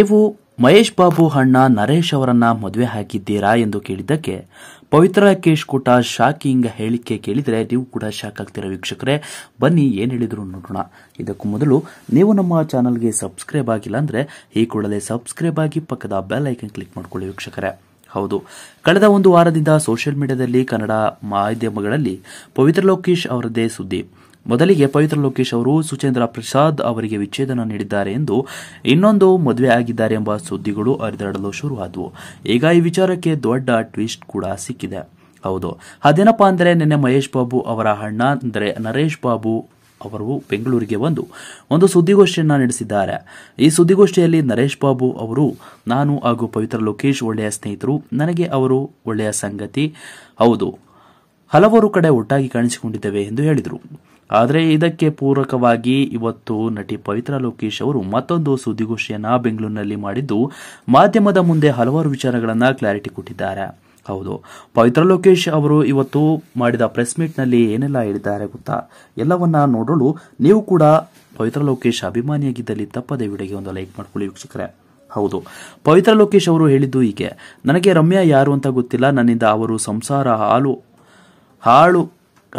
ನೀವು ಮಹೇಶ್ ಬಾಬು ಅಣ್ಣ ನರೇಶ್ ಅವರನ್ನ ಮದುವೆ ಹಾಕಿದ್ದೀರಾ ಎಂದು ಕೇಳಿದ್ದಕ್ಕೆ ಪವಿತ್ರ ಕೇಶ್ ಕೂಟ ಶಾಕಿಂಗ್ ಹೇಳಿಕೆ ಕೇಳಿದರೆ ನೀವು ಕೂಡ ಶಾಕ್ ಆಗ್ತಿರೋ ವೀಕ್ಷಕರೇ ಬನ್ನಿ ಏನು ಹೇಳಿದ್ರು ನೋಡೋಣ ಇದಕ್ಕೂ ಮೊದಲು ನೀವು ನಮ್ಮ ಚಾನಲ್ಗೆ ಸಬ್ಸ್ಕ್ರೈಬ್ ಆಗಿಲ್ಲ ಅಂದರೆ ಈ ಕೂಡಲೇ ಸಬ್ಸ್ಕ್ರೈಬ್ ಆಗಿ ಪಕ್ಕದ ಬೆಲ್ ಐಕನ್ ಕ್ಲಿಕ್ ಮಾಡ್ಕೊಳ್ಳಿ ವೀಕ್ಷಕರೇ ಹೌದು ಕಳೆದ ಒಂದು ವಾರದಿಂದ ಸೋಷಿಯಲ್ ಮೀಡಿಯಾದಲ್ಲಿ ಕನ್ನಡ ಮಾಧ್ಯಮಗಳಲ್ಲಿ ಪವಿತ್ರ ಲೋಕೇಶ್ ಅವರದ್ದೇ ಸುದ್ದಿ ಮೊದಲಿಗೆ ಪವಿತ್ರ ಲೋಕೇಶ್ ಅವರು ಸುಚೇಂದ್ರ ಪ್ರಸಾದ್ ಅವರಿಗೆ ವಿಚ್ಛೇದನ ನೀಡಿದ್ದಾರೆ ಎಂದು ಇನ್ನೊಂದು ಮದುವೆ ಆಗಿದ್ದಾರೆ ಎಂಬ ಸುದ್ದಿಗಳು ಹರಿದಾಡಲು ಶುರುವಾದವು ಈಗ ಈ ವಿಚಾರಕ್ಕೆ ದೊಡ್ಡ ಟ್ವಿಸ್ಟ್ ಕೂಡ ಸಿಕ್ಕಿದೆ ಹೌದು ಅದೇನಪ್ಪಾ ಅಂದರೆ ನಿನ್ನೆ ಮಹೇಶ್ ಬಾಬು ಅವರ ಅಣ್ಣ ಅಂದರೆ ನರೇಶ್ ಬಾಬು ಅವರು ಬೆಂಗಳೂರಿಗೆ ಬಂದು ಒಂದು ಸುದ್ದಿಗೋಷ್ಠಿಯನ್ನು ನಡೆಸಿದ್ದಾರೆ ಈ ಸುದ್ದಿಗೋಷ್ಠಿಯಲ್ಲಿ ನರೇಶ್ ಬಾಬು ಅವರು ನಾನು ಹಾಗೂ ಪವಿತ್ರ ಲೋಕೇಶ್ ಒಳ್ಳೆಯ ಸ್ನೇಹಿತರು ನನಗೆ ಅವರು ಒಳ್ಳೆಯ ಸಂಗತಿ ಹೌದು ಹಲವಾರು ಕಡೆ ಒಟ್ಟಾಗಿ ಕಾಣಿಸಿಕೊಂಡಿದ್ದೇವೆ ಎಂದು ಹೇಳಿದರು ಆದರೆ ಇದಕ್ಕೆ ಪೂರಕವಾಗಿ ಇವತ್ತು ನಟಿ ಪವಿತ್ರ ಲೋಕೇಶ್ ಅವರು ಮತ್ತೊಂದು ಸುದ್ದಿಗೋಷ್ಠಿಯನ್ನ ಬೆಂಗಳೂರಿನಲ್ಲಿ ಮಾಡಿದ್ದು ಮಾಧ್ಯಮದ ಮುಂದೆ ಹಲವಾರು ವಿಚಾರಗಳನ್ನು ಕ್ಲಾರಿಟಿ ಕೊಟ್ಟಿದ್ದಾರೆ ಹೌದು ಪವಿತ್ರ ಲೋಕೇಶ್ ಅವರು ಇವತ್ತು ಮಾಡಿದ ಪ್ರೆಸ್ ಮೀಟ್ನಲ್ಲಿ ಏನೆಲ್ಲ ಹೇಳಿದ್ದಾರೆ ಗೊತ್ತಾ ಎಲ್ಲವನ್ನ ನೋಡಲು ನೀವು ಕೂಡ ಪವಿತ್ರ ಲೋಕೇಶ್ ಅಭಿಮಾನಿಯಾಗಿದ್ದಲ್ಲಿ ತಪ್ಪದೇ ವಿಡಿಯೋಗೆ ಒಂದು ಲೈಕ್ ಮಾಡ್ಕೊಳ್ಳಿ ವೀಕ್ಷಕರೇ ಹೌದು ಪವಿತ್ರ ಲೋಕೇಶ್ ಅವರು ಹೇಳಿದ್ದು ಹೀಗೆ ನನಗೆ ರಮ್ಯಾ ಯಾರು ಅಂತ ಗೊತ್ತಿಲ್ಲ ನನ್ನಿಂದ ಅವರು ಸಂಸಾರ ಹಾಲು ಹಾಳು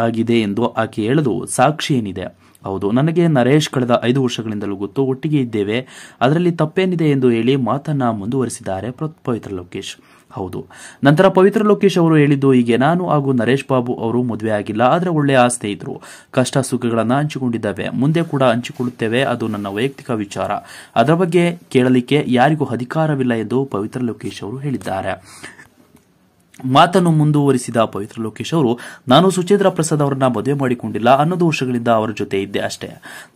ಆಗಿದೆ ಎಂದು ಆಕೆ ಹೇಳಲು ಸಾಕ್ಷಿ ಏನಿದೆ ಹೌದು ನನಗೆ ನರೇಶ್ ಕಳೆದ ಐದು ವರ್ಷಗಳಿಂದಲೂ ಗೊತ್ತು ಒಟ್ಟಿಗೆ ಇದ್ದೇವೆ ಅದರಲ್ಲಿ ತಪ್ಪೇನಿದೆ ಎಂದು ಹೇಳಿ ಮಾತನ್ನ ಮುಂದುವರಿಸಿದ್ದಾರೆ ಪವಿತ್ರ ಲೋಕೇಶ್ ಹೌದು ನಂತರ ಪವಿತ್ರ ಲೋಕೇಶ್ ಅವರು ಹೇಳಿದ್ದು ಹೀಗೆ ನಾನು ಹಾಗೂ ನರೇಶ್ ಬಾಬು ಅವರು ಮದುವೆ ಆಗಿಲ್ಲ ಆದರೆ ಒಳ್ಳೆಯ ಆಸ್ತಿ ಇದ್ರು ಕಷ್ಟ ಸುಖಗಳನ್ನು ಹಂಚಿಕೊಂಡಿದ್ದಾವೆ ಮುಂದೆ ಕೂಡ ಹಂಚಿಕೊಳ್ಳುತ್ತೇವೆ ಅದು ನನ್ನ ವೈಯಕ್ತಿಕ ವಿಚಾರ ಅದರ ಬಗ್ಗೆ ಕೇಳಲಿಕ್ಕೆ ಯಾರಿಗೂ ಅಧಿಕಾರವಿಲ್ಲ ಎಂದು ಪವಿತ್ರ ಲೋಕೇಶ್ ಅವರು ಹೇಳಿದ್ದಾರೆ ಮಾತನ್ನು ಮುಂದುವರಿಸಿದ ಪವಿತ್ರ ಲೋಕೇಶ್ ಅವರು ನಾನು ಸುಚೇಂದ್ರ ಪ್ರಸಾದ್ ಅವರನ್ನ ಮದುವೆ ಮಾಡಿಕೊಂಡಿಲ್ಲ ಹನ್ನೊಂದು ವರ್ಷಗಳಿಂದ ಅವರ ಜೊತೆ ಇದ್ದೆ ಅಷ್ಟೇ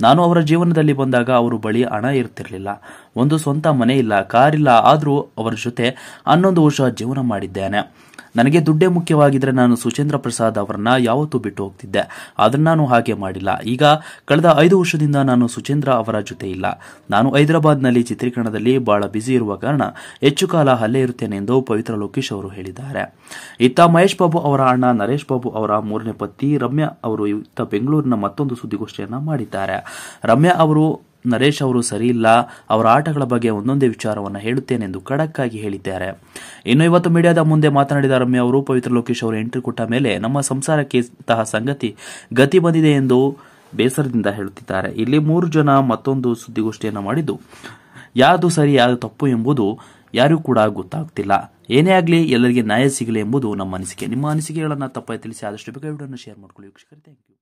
ನಾನು ಅವರ ಜೀವನದಲ್ಲಿ ಬಂದಾಗ ಅವರು ಬಳಿ ಹಣ ಇರ್ತಿರಲಿಲ್ಲ ಒಂದು ಸ್ವಂತ ಮನೆ ಇಲ್ಲ ಕಾರಿಲ್ಲ ಆದರೂ ಅವರ ಜೊತೆ ಹನ್ನೊಂದು ವರ್ಷ ಜೀವನ ಮಾಡಿದ್ದೇನೆ ನನಗೆ ದುಡ್ಡೇ ಮುಖ್ಯವಾಗಿದ್ದರೆ ನಾನು ಸುಚೇಂದ್ರ ಪ್ರಸಾದ್ ಅವರನ್ನ ಯಾವತ್ತೂ ಬಿಟ್ಟು ಹೋಗ್ತಿದ್ದೆ ಆದರೆ ನಾನು ಹಾಗೆ ಮಾಡಿಲ್ಲ ಈಗ ಕಳೆದ ಐದು ವರ್ಷದಿಂದ ನಾನು ಸುಚೇಂದ್ರ ಅವರ ಜೊತೆ ಇಲ್ಲ ನಾನು ಹೈದರಾಬಾದ್ನಲ್ಲಿ ಚಿತ್ರೀಕರಣದಲ್ಲಿ ಬಹಳ ಬ್ಯುಸಿ ಇರುವ ಕಾರಣ ಹೆಚ್ಚು ಕಾಲ ಅಲ್ಲೇ ಇರುತ್ತೇನೆ ಎಂದು ಪವಿತ್ರ ಲೋಕೇಶ್ ಅವರು ಹೇಳಿದ್ದಾರೆ ಇತ್ತ ಮಹೇಶ್ ಬಾಬು ಅವರ ಅಣ್ಣ ನರೇಶ್ ಬಾಬು ಅವರ ಮೂರನೇ ಪತ್ನಿ ರಮ್ಯಾ ಅವರು ಇತ್ತ ಬೆಂಗಳೂರಿನ ಮತ್ತೊಂದು ಸುದ್ದಿಗೋಷ್ಠಿಯನ್ನ ಮಾಡಿದ್ದಾರೆ ರಮ್ಯಾ ಅವರು ನರೇಶ್ ಅವರು ಸರಿಯಿಲ್ಲ ಅವರ ಆಟಗಳ ಬಗ್ಗೆ ಒಂದೊಂದೇ ವಿಚಾರವನ್ನು ಎಂದು ಖಡಕ್ ಆಗಿ ಹೇಳಿದ್ದಾರೆ ಇನ್ನು ಇವತ್ತು ಮೀಡಿಯಾದ ಮುಂದೆ ಮಾತನಾಡಿದ ರಮ್ಯ ಅವರು ಪವಿತ್ರ ಲೋಕೇಶ್ ಅವರು ಎಂಟ್ರಿ ಕೊಟ್ಟ ಮೇಲೆ ನಮ್ಮ ಸಂಸಾರಕ್ಕೆ ತಹ ಸಂಗತಿ ಗತಿ ಬಂದಿದೆ ಎಂದು ಬೇಸರದಿಂದ ಹೇಳುತ್ತಿದ್ದಾರೆ ಇಲ್ಲಿ ಮೂರು ಜನ ಮತ್ತೊಂದು ಸುದ್ದಿಗೋಷ್ಠಿಯನ್ನು ಮಾಡಿದ್ದು ಯಾವುದು ಸರಿ ಯಾವುದು ತಪ್ಪು ಎಂಬುದು ಯಾರಿಗೂ ಕೂಡ ಗೊತ್ತಾಗ್ತಿಲ್ಲ ಏನೇ ಆಗಲಿ ಎಲ್ಲರಿಗೆ ನ್ಯಾಯ ಸಿಗಲಿ ಎಂಬುದು ನಮ್ಮ ಅನಿಸಿಕೆ ನಿಮ್ಮ ಅನಿಸಿಕೆಗಳನ್ನು ತಪ್ಪಾಗಿ ತಿಳಿಸಿ ಆದಷ್ಟು ಬೇಗ ವಿಡಿಯೋನ ಶೇರ್ ಮಾಡ್ಕೊಳ್ಳಿ ವೀಕ್ಷಕರು ಥ್ಯಾಂಕ್ ಯು